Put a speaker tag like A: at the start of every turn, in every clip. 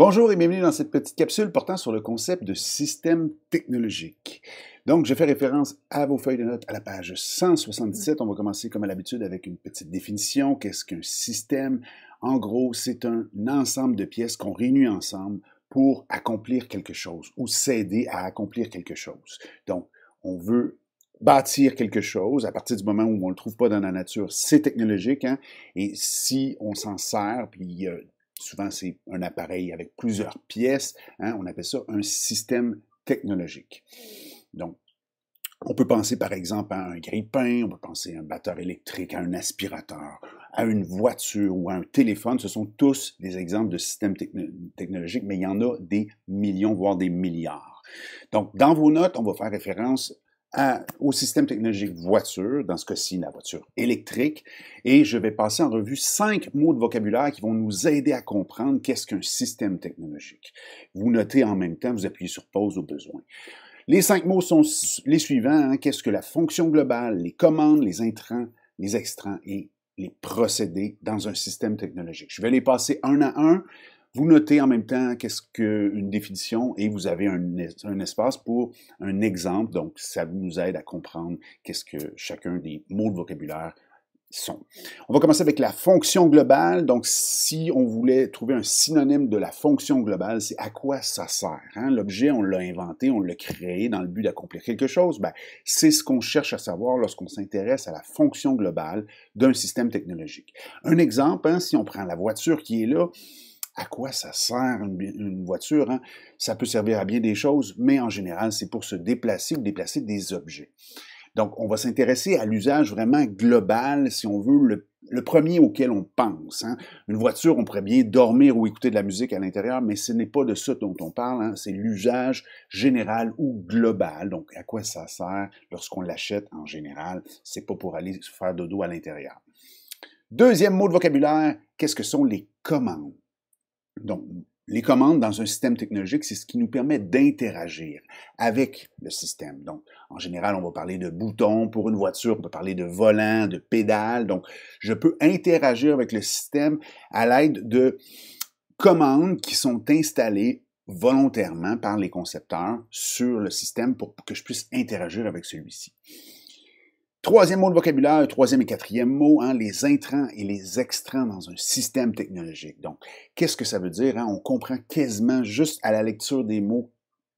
A: Bonjour et bienvenue dans cette petite capsule portant sur le concept de système technologique. Donc, je fais référence à vos feuilles de notes à la page 177. On va commencer comme à l'habitude avec une petite définition. Qu'est-ce qu'un système? En gros, c'est un ensemble de pièces qu'on réunit ensemble pour accomplir quelque chose ou s'aider à accomplir quelque chose. Donc, on veut bâtir quelque chose à partir du moment où on ne le trouve pas dans la nature, c'est technologique. Hein? Et si on s'en sert, puis a... Souvent, c'est un appareil avec plusieurs pièces. Hein, on appelle ça un système technologique. Donc, on peut penser par exemple à un grille-pain, on peut penser à un batteur électrique, à un aspirateur, à une voiture ou à un téléphone. Ce sont tous des exemples de systèmes technologiques, mais il y en a des millions, voire des milliards. Donc, dans vos notes, on va faire référence au système technologique voiture, dans ce cas-ci la voiture électrique, et je vais passer en revue cinq mots de vocabulaire qui vont nous aider à comprendre qu'est-ce qu'un système technologique. Vous notez en même temps, vous appuyez sur pause au besoin. Les cinq mots sont les suivants, hein, qu'est-ce que la fonction globale, les commandes, les intrants, les extrants et les procédés dans un système technologique. Je vais les passer un à un. Vous notez en même temps qu'est-ce qu'une définition et vous avez un, espace pour un exemple. Donc, ça vous aide à comprendre qu'est-ce que chacun des mots de vocabulaire sont. On va commencer avec la fonction globale. Donc, si on voulait trouver un synonyme de la fonction globale, c'est à quoi ça sert. Hein? L'objet, on l'a inventé, on l'a créé dans le but d'accomplir quelque chose. Ben, c'est ce qu'on cherche à savoir lorsqu'on s'intéresse à la fonction globale d'un système technologique. Un exemple, hein, si on prend la voiture qui est là, à quoi ça sert une, voiture. Hein? Ça peut servir à bien des choses, mais en général, c'est pour se déplacer ou déplacer des objets. Donc, on va s'intéresser à l'usage vraiment global, si on veut, le, premier auquel on pense. Hein. Une voiture, on pourrait bien dormir ou écouter de la musique à l'intérieur, mais ce n'est pas de ça dont on parle, hein. c'est l'usage général ou global. Donc, à quoi ça sert lorsqu'on l'achète en général? C'est pas pour aller faire dodo à l'intérieur. Deuxième mot de vocabulaire, qu'est-ce que sont les commandes? Donc, les commandes dans un système technologique, c'est ce qui nous permet d'interagir avec le système. Donc, en général, on va parler de boutons pour une voiture, on peut parler de volant, de pédales. Donc, je peux interagir avec le système à l'aide de commandes qui sont installées volontairement par les concepteurs sur le système pour que je puisse interagir avec celui-ci. Troisième mot de vocabulaire, troisième et quatrième mot, hein, les intrants et les extrants dans un système technologique. Donc, qu'est-ce que ça veut dire? Hein? On comprend quasiment juste à la lecture des mots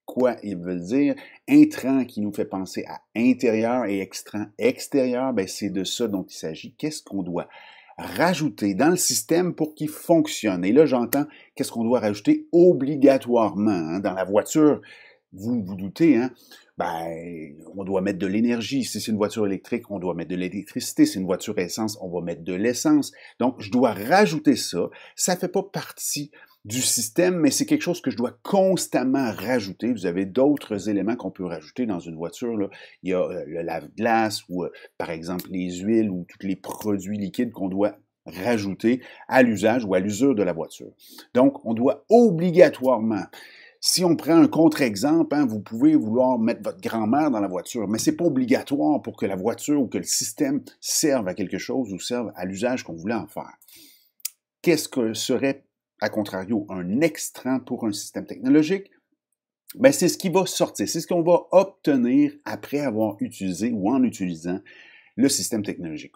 A: quoi ils veulent dire. Intrant qui nous fait penser à intérieur et extrant extérieur, ben c'est de ça dont il s'agit. Qu'est-ce qu'on doit rajouter dans le système pour qu'il fonctionne? Et là, j'entends qu'est-ce qu'on doit rajouter obligatoirement hein, dans la voiture vous vous doutez, hein, ben, on doit mettre de l'énergie. Si c'est une voiture électrique, on doit mettre de l'électricité. Si c'est une voiture essence, on va mettre de l'essence. Donc, je dois rajouter ça. Ça ne fait pas partie du système, mais c'est quelque chose que je dois constamment rajouter. Vous avez d'autres éléments qu'on peut rajouter dans une voiture. Là. Il y a euh, le lave-glace ou, euh, par exemple, les huiles ou tous les produits liquides qu'on doit rajouter à l'usage ou à l'usure de la voiture. Donc, on doit obligatoirement si on prend un contre-exemple, hein, vous pouvez vouloir mettre votre grand-mère dans la voiture, mais ce n'est pas obligatoire pour que la voiture ou que le système serve à quelque chose ou serve à l'usage qu'on voulait en faire. Qu'est-ce que serait, à contrario, un extrait pour un système technologique? Ben, c'est ce qui va sortir, c'est ce qu'on va obtenir après avoir utilisé ou en utilisant le système technologique.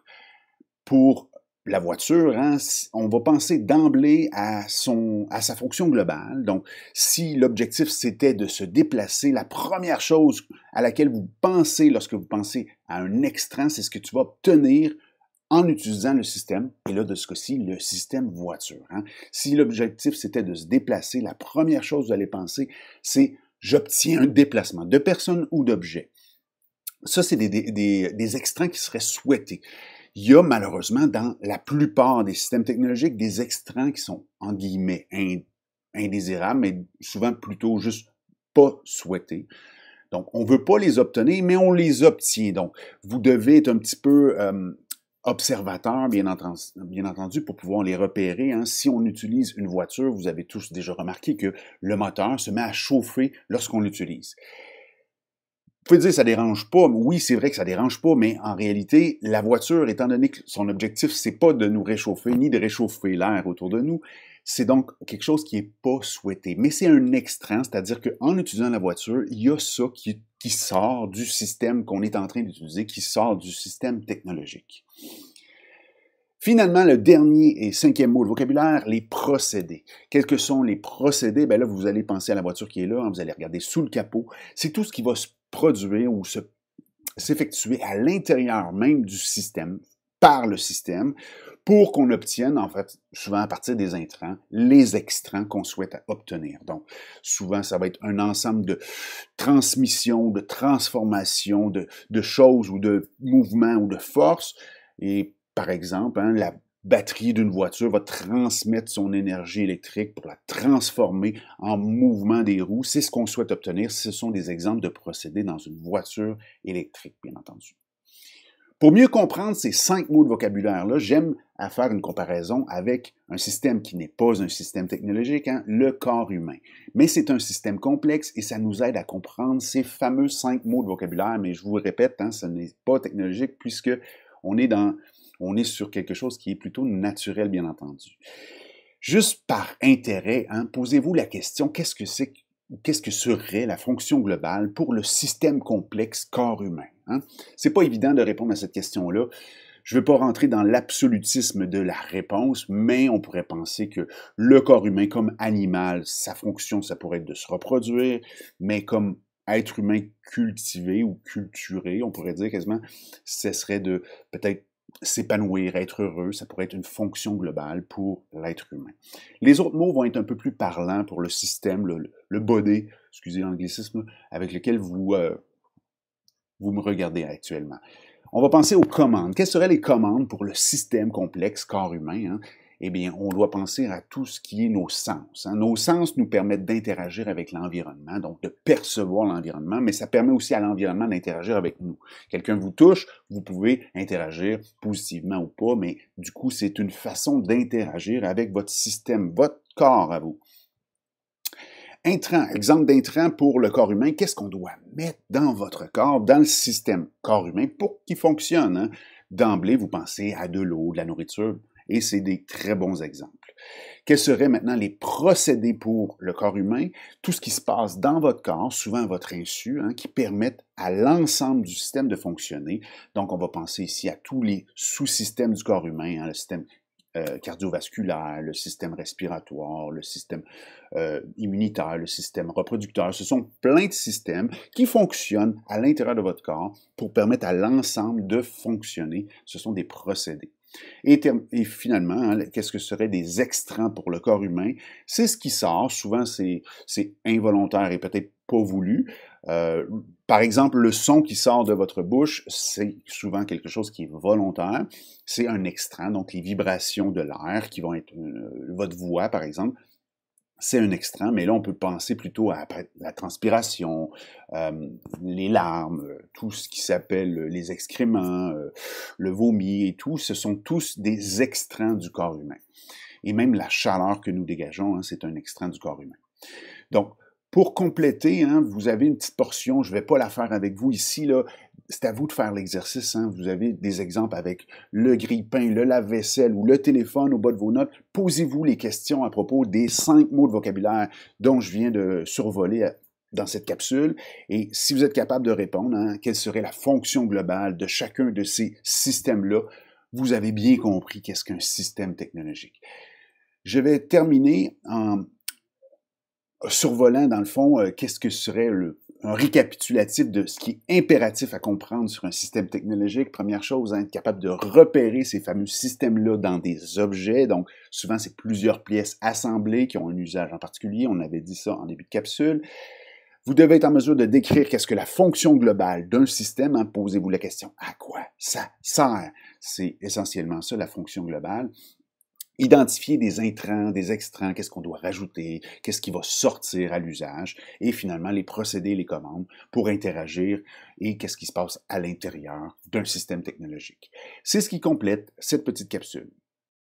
A: Pour la voiture, hein, on va penser d'emblée à, son, à sa fonction globale. Donc, si l'objectif c'était de se déplacer, la première chose à laquelle vous pensez lorsque vous pensez à un extrait, c'est ce que tu vas obtenir en utilisant le système, et là, de ce cas-ci, le système voiture. Hein. Si l'objectif c'était de se déplacer, la première chose que vous allez penser, c'est j'obtiens un déplacement de personne ou d'objet. Ça, c'est des, des, des, extraits qui seraient souhaités il y a malheureusement dans la plupart des systèmes technologiques des extraits qui sont, en guillemets, indésirables, mais souvent plutôt juste pas souhaités. Donc, on ne veut pas les obtenir, mais on les obtient. Donc, vous devez être un petit peu euh, observateur, bien entendu, pour pouvoir les repérer. Hein. Si on utilise une voiture, vous avez tous déjà remarqué que le moteur se met à chauffer lorsqu'on l'utilise. Vous pouvez dire que ça dérange pas. Oui, c'est vrai que ça dérange pas, mais en réalité, la voiture, étant donné que son objectif, c'est pas de nous réchauffer, ni de réchauffer l'air autour de nous, c'est donc quelque chose qui n'est pas souhaité. Mais c'est un extrait, c'est-à-dire qu'en utilisant la voiture, il y a ça qui, sort du système qu'on est en train d'utiliser, qui sort du système technologique. Finalement, le dernier et cinquième mot de vocabulaire, les procédés. Quels que sont les procédés? Ben là, vous allez penser à la voiture qui est là, hein, vous allez regarder sous le capot. C'est tout ce qui va se produire ou se s'effectuer à l'intérieur même du système, par le système, pour qu'on obtienne, en fait, souvent à partir des intrants, les extrants qu'on souhaite obtenir. Donc, souvent, ça va être un ensemble de transmissions, de transformations, de, choses ou de mouvements ou de forces. Et par exemple, hein, la batterie d'une voiture va transmettre son énergie électrique pour la transformer en mouvement des roues. C'est ce qu'on souhaite obtenir. Ce sont des exemples de procédés dans une voiture électrique, bien entendu. Pour mieux comprendre ces cinq mots de vocabulaire-là, j'aime à faire une comparaison avec un système qui n'est pas un système technologique, hein, le corps humain. Mais c'est un système complexe et ça nous aide à comprendre ces fameux cinq mots de vocabulaire. Mais je vous répète, hein, ce n'est pas technologique puisque on est dans on est sur quelque chose qui est plutôt naturel, bien entendu. Juste par intérêt, hein, posez-vous la question, qu'est-ce que c'est qu'est-ce que serait la fonction globale pour le système complexe corps humain? Hein? C'est pas évident de répondre à cette question-là. Je ne veux pas rentrer dans l'absolutisme de la réponse, mais on pourrait penser que le corps humain comme animal, sa fonction, ça pourrait être de se reproduire, mais comme être humain cultivé ou culturé, on pourrait dire quasiment, ce serait de peut-être s'épanouir, être heureux, ça pourrait être une fonction globale pour l'être humain. Les autres mots vont être un peu plus parlants pour le système, le, body, excusez l'anglicisme, avec lequel vous, euh, vous me regardez actuellement. On va penser aux commandes. Quelles seraient les commandes pour le système complexe corps humain? Hein? eh bien, on doit penser à tout ce qui est nos sens. Hein. Nos sens nous permettent d'interagir avec l'environnement, donc de percevoir l'environnement, mais ça permet aussi à l'environnement d'interagir avec nous. Quelqu'un vous touche, vous pouvez interagir positivement ou pas, mais du coup, c'est une façon d'interagir avec votre système, votre corps à vous. Intrant, exemple d'intrant pour le corps humain, qu'est-ce qu'on doit mettre dans votre corps, dans le système corps humain pour qu'il fonctionne? Hein? D'emblée, vous pensez à de l'eau, de la nourriture, et c'est des très bons exemples. Quels seraient maintenant les procédés pour le corps humain? Tout ce qui se passe dans votre corps, souvent à votre insu, hein, qui permettent à l'ensemble du système de fonctionner. Donc, on va penser ici à tous les sous-systèmes du corps humain, hein, le système euh, cardiovasculaire, le système respiratoire, le système euh, immunitaire, le système reproducteur. Ce sont plein de systèmes qui fonctionnent à l'intérieur de votre corps pour permettre à l'ensemble de fonctionner. Ce sont des procédés. Et, finalement, hein, qu'est-ce que seraient des extrants pour le corps humain? C'est ce qui sort. Souvent, c'est involontaire et peut-être pas voulu. Euh, par exemple, le son qui sort de votre bouche, c'est souvent quelque chose qui est volontaire. C'est un extrait, donc les vibrations de l'air qui vont être euh, votre voix, par exemple, c'est un extrait, mais là, on peut penser plutôt à la transpiration, euh, les larmes, tout ce qui s'appelle euh, les excréments, euh, le vomi et tout, ce sont tous des extraits du corps humain. Et même la chaleur que nous dégageons, hein, c'est un extrait du corps humain. Donc, pour compléter, hein, vous avez une petite portion, je ne vais pas la faire avec vous ici, là, c'est à vous de faire l'exercice. Hein. Vous avez des exemples avec le grille-pain, le lave-vaisselle ou le téléphone au bas de vos notes. Posez-vous les questions à propos des cinq mots de vocabulaire dont je viens de survoler euh, dans cette capsule. Et si vous êtes capable de répondre, hein, quelle serait la fonction globale de chacun de ces systèmes-là, vous avez bien compris qu'est-ce qu'un système technologique. Je vais terminer en survolant, dans le fond, euh, qu'est-ce que serait le un récapitulatif de ce qui est impératif à comprendre sur un système technologique. Première chose, hein, être capable de repérer ces fameux systèmes-là dans des objets. Donc, souvent, c'est plusieurs pièces assemblées qui ont un usage en particulier. On avait dit ça en début de capsule. Vous devez être en mesure de décrire qu'est-ce que la fonction globale d'un système. Hein. Posez-vous la question, à quoi ça sert? C'est essentiellement ça, la fonction globale identifier des intrants, des extrants, qu'est-ce qu'on doit rajouter, qu'est-ce qui va sortir à l'usage, et finalement les procédés, les commandes pour interagir et qu'est-ce qui se passe à l'intérieur d'un système technologique. C'est ce qui complète cette petite capsule.